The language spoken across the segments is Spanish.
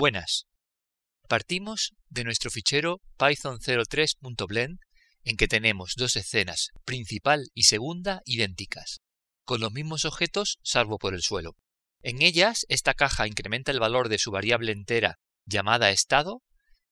Buenas. Partimos de nuestro fichero python03.blend en que tenemos dos escenas, principal y segunda, idénticas, con los mismos objetos salvo por el suelo. En ellas, esta caja incrementa el valor de su variable entera llamada estado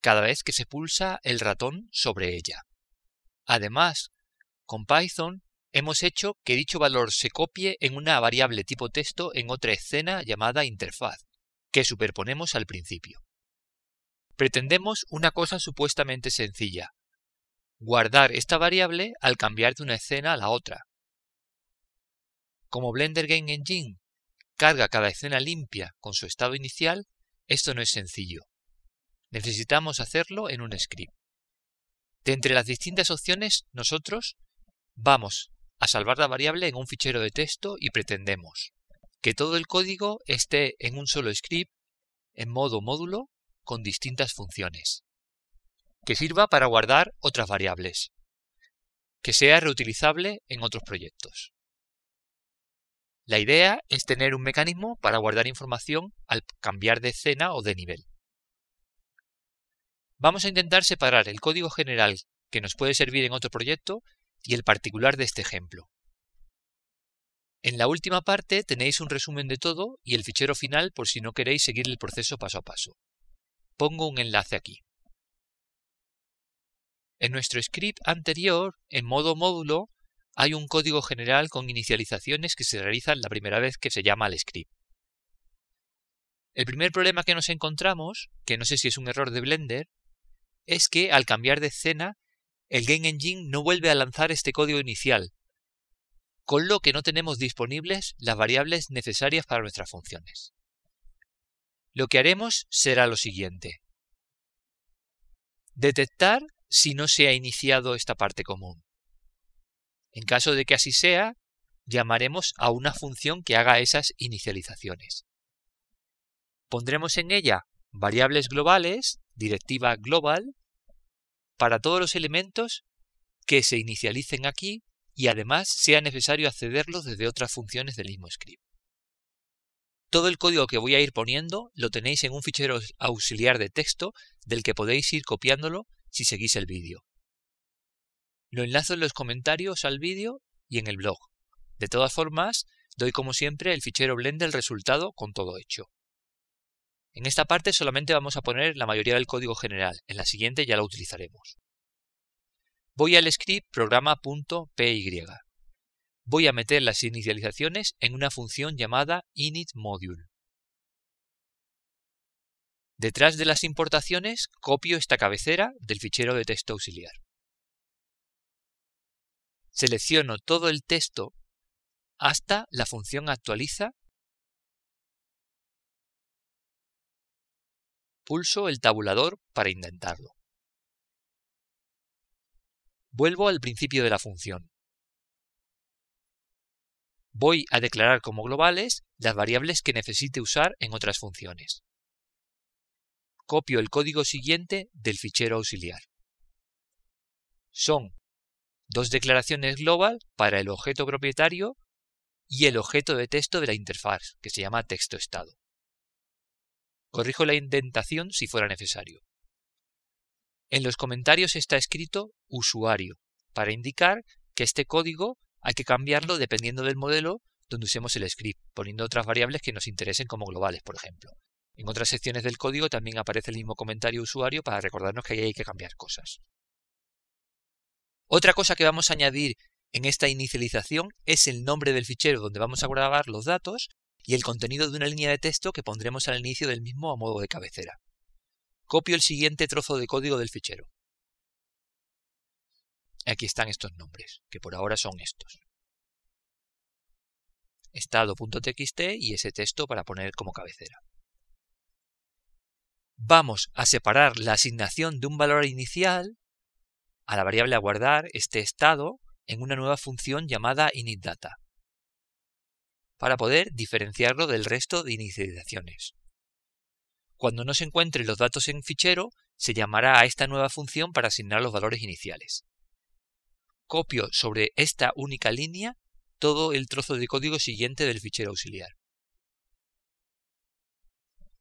cada vez que se pulsa el ratón sobre ella. Además, con Python hemos hecho que dicho valor se copie en una variable tipo texto en otra escena llamada interfaz que superponemos al principio. Pretendemos una cosa supuestamente sencilla, guardar esta variable al cambiar de una escena a la otra. Como Blender Game Engine carga cada escena limpia con su estado inicial, esto no es sencillo. Necesitamos hacerlo en un script. De entre las distintas opciones, nosotros vamos a salvar la variable en un fichero de texto y pretendemos que todo el código esté en un solo script en modo módulo con distintas funciones, que sirva para guardar otras variables, que sea reutilizable en otros proyectos. La idea es tener un mecanismo para guardar información al cambiar de escena o de nivel. Vamos a intentar separar el código general que nos puede servir en otro proyecto y el particular de este ejemplo. En la última parte tenéis un resumen de todo y el fichero final por si no queréis seguir el proceso paso a paso. Pongo un enlace aquí. En nuestro script anterior, en modo módulo, hay un código general con inicializaciones que se realizan la primera vez que se llama al script. El primer problema que nos encontramos, que no sé si es un error de Blender, es que al cambiar de escena, el Game Engine no vuelve a lanzar este código inicial, con lo que no tenemos disponibles las variables necesarias para nuestras funciones. Lo que haremos será lo siguiente. Detectar si no se ha iniciado esta parte común. En caso de que así sea, llamaremos a una función que haga esas inicializaciones. Pondremos en ella variables globales, directiva global, para todos los elementos que se inicialicen aquí y además sea necesario accederlo desde otras funciones del mismo script. Todo el código que voy a ir poniendo lo tenéis en un fichero auxiliar de texto del que podéis ir copiándolo si seguís el vídeo. Lo enlazo en los comentarios al vídeo y en el blog. De todas formas, doy como siempre el fichero Blender del resultado con todo hecho. En esta parte solamente vamos a poner la mayoría del código general, en la siguiente ya lo utilizaremos. Voy al script programa.py. Voy a meter las inicializaciones en una función llamada initModule. Detrás de las importaciones copio esta cabecera del fichero de texto auxiliar. Selecciono todo el texto hasta la función actualiza. Pulso el tabulador para intentarlo. Vuelvo al principio de la función. Voy a declarar como globales las variables que necesite usar en otras funciones. Copio el código siguiente del fichero auxiliar. Son dos declaraciones global para el objeto propietario y el objeto de texto de la interfaz, que se llama texto estado. Corrijo la indentación si fuera necesario. En los comentarios está escrito usuario, para indicar que este código hay que cambiarlo dependiendo del modelo donde usemos el script, poniendo otras variables que nos interesen como globales, por ejemplo. En otras secciones del código también aparece el mismo comentario usuario para recordarnos que ahí hay que cambiar cosas. Otra cosa que vamos a añadir en esta inicialización es el nombre del fichero donde vamos a grabar los datos y el contenido de una línea de texto que pondremos al inicio del mismo a modo de cabecera copio el siguiente trozo de código del fichero. Aquí están estos nombres, que por ahora son estos. Estado.txt y ese texto para poner como cabecera. Vamos a separar la asignación de un valor inicial a la variable a guardar este estado en una nueva función llamada initData para poder diferenciarlo del resto de inicializaciones. Cuando no se encuentren los datos en fichero, se llamará a esta nueva función para asignar los valores iniciales. Copio sobre esta única línea todo el trozo de código siguiente del fichero auxiliar.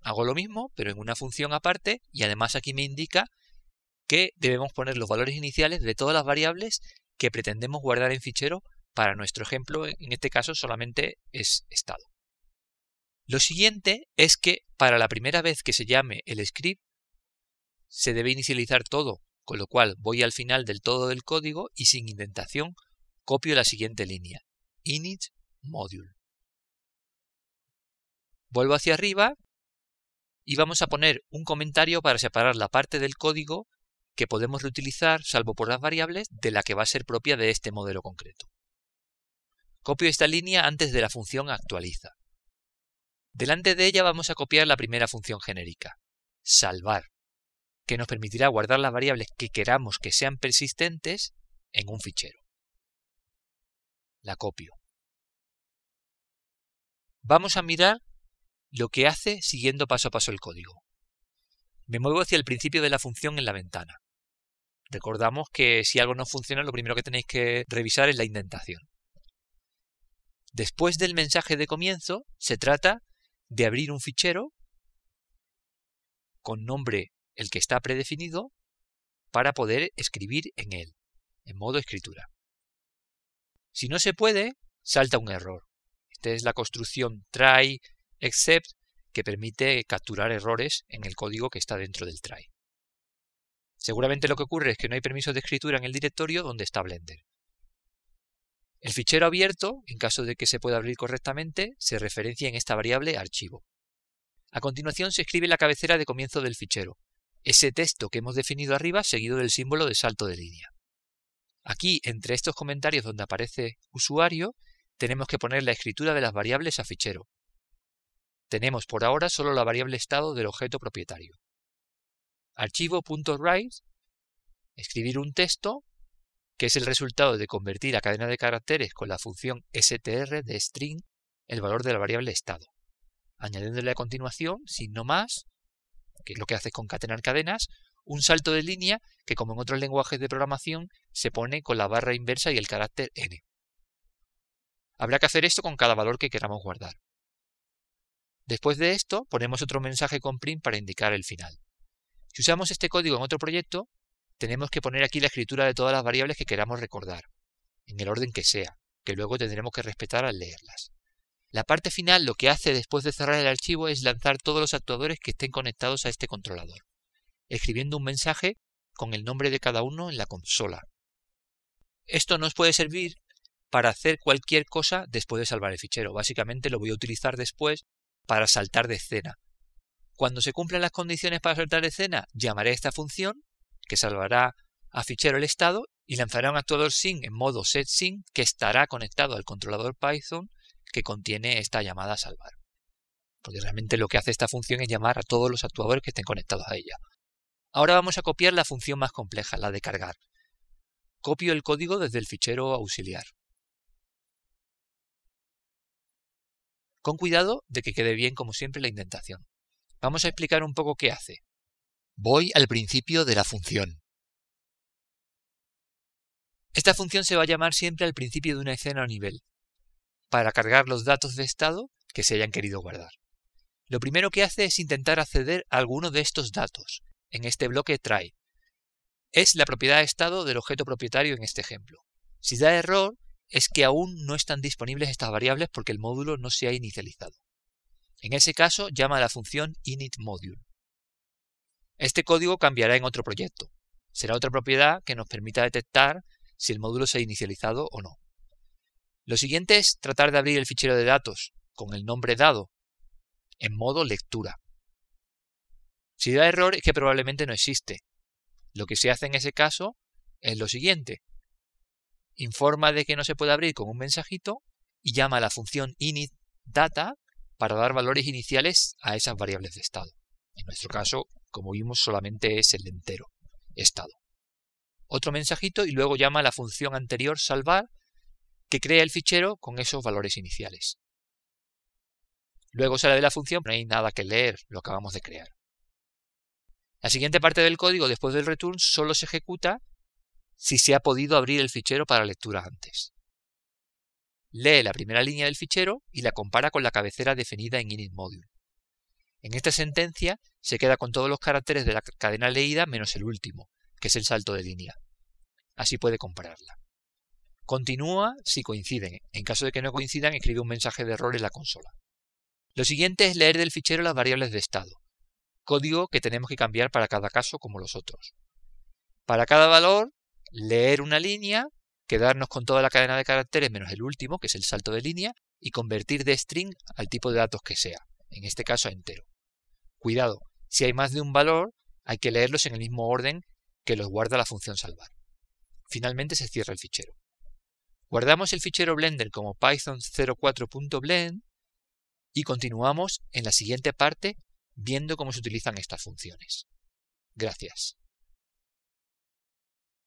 Hago lo mismo, pero en una función aparte, y además aquí me indica que debemos poner los valores iniciales de todas las variables que pretendemos guardar en fichero para nuestro ejemplo, en este caso solamente es estado. Lo siguiente es que para la primera vez que se llame el script, se debe inicializar todo, con lo cual voy al final del todo del código y sin indentación copio la siguiente línea, init module. Vuelvo hacia arriba y vamos a poner un comentario para separar la parte del código que podemos reutilizar, salvo por las variables, de la que va a ser propia de este modelo concreto. Copio esta línea antes de la función actualiza. Delante de ella vamos a copiar la primera función genérica, salvar, que nos permitirá guardar las variables que queramos que sean persistentes en un fichero. La copio. Vamos a mirar lo que hace siguiendo paso a paso el código. Me muevo hacia el principio de la función en la ventana. Recordamos que si algo no funciona, lo primero que tenéis que revisar es la indentación. Después del mensaje de comienzo, se trata de abrir un fichero con nombre el que está predefinido para poder escribir en él, en modo escritura. Si no se puede, salta un error. Esta es la construcción try except que permite capturar errores en el código que está dentro del try. Seguramente lo que ocurre es que no hay permiso de escritura en el directorio donde está Blender. El fichero abierto, en caso de que se pueda abrir correctamente, se referencia en esta variable archivo. A continuación se escribe la cabecera de comienzo del fichero, ese texto que hemos definido arriba seguido del símbolo de salto de línea. Aquí, entre estos comentarios donde aparece usuario, tenemos que poner la escritura de las variables a fichero. Tenemos por ahora solo la variable estado del objeto propietario. Archivo.write, escribir un texto que es el resultado de convertir a cadena de caracteres con la función str de string el valor de la variable estado, añadiéndole a continuación, no más, que es lo que hace concatenar cadenas, un salto de línea que como en otros lenguajes de programación se pone con la barra inversa y el carácter n. Habrá que hacer esto con cada valor que queramos guardar. Después de esto, ponemos otro mensaje con print para indicar el final. Si usamos este código en otro proyecto, tenemos que poner aquí la escritura de todas las variables que queramos recordar, en el orden que sea, que luego tendremos que respetar al leerlas. La parte final lo que hace después de cerrar el archivo es lanzar todos los actuadores que estén conectados a este controlador, escribiendo un mensaje con el nombre de cada uno en la consola. Esto nos puede servir para hacer cualquier cosa después de salvar el fichero. Básicamente lo voy a utilizar después para saltar de escena. Cuando se cumplan las condiciones para saltar de escena, llamaré a esta función que salvará a fichero el estado y lanzará un actuador SYNC en modo SETSYNC que estará conectado al controlador Python que contiene esta llamada salvar. Porque realmente lo que hace esta función es llamar a todos los actuadores que estén conectados a ella. Ahora vamos a copiar la función más compleja, la de cargar. Copio el código desde el fichero auxiliar. Con cuidado de que quede bien como siempre la indentación. Vamos a explicar un poco qué hace voy al principio de la función. Esta función se va a llamar siempre al principio de una escena o nivel, para cargar los datos de estado que se hayan querido guardar. Lo primero que hace es intentar acceder a alguno de estos datos. En este bloque try. Es la propiedad de estado del objeto propietario en este ejemplo. Si da error, es que aún no están disponibles estas variables porque el módulo no se ha inicializado. En ese caso, llama a la función initModule. Este código cambiará en otro proyecto. Será otra propiedad que nos permita detectar si el módulo se ha inicializado o no. Lo siguiente es tratar de abrir el fichero de datos con el nombre dado en modo lectura. Si da error es que probablemente no existe. Lo que se hace en ese caso es lo siguiente. Informa de que no se puede abrir con un mensajito y llama a la función initData para dar valores iniciales a esas variables de estado. En nuestro caso, como vimos solamente es el entero, estado. Otro mensajito y luego llama a la función anterior salvar que crea el fichero con esos valores iniciales. Luego sale de la función, no hay nada que leer, lo acabamos de crear. La siguiente parte del código después del return solo se ejecuta si se ha podido abrir el fichero para lectura antes. Lee la primera línea del fichero y la compara con la cabecera definida en initModule. En esta sentencia se queda con todos los caracteres de la cadena leída menos el último, que es el salto de línea. Así puede compararla. Continúa si coinciden. En caso de que no coincidan, escribe un mensaje de error en la consola. Lo siguiente es leer del fichero las variables de estado, código que tenemos que cambiar para cada caso como los otros. Para cada valor, leer una línea, quedarnos con toda la cadena de caracteres menos el último, que es el salto de línea, y convertir de string al tipo de datos que sea, en este caso entero cuidado, si hay más de un valor, hay que leerlos en el mismo orden que los guarda la función salvar. Finalmente se cierra el fichero. Guardamos el fichero Blender como python 04.blend y continuamos en la siguiente parte viendo cómo se utilizan estas funciones. Gracias.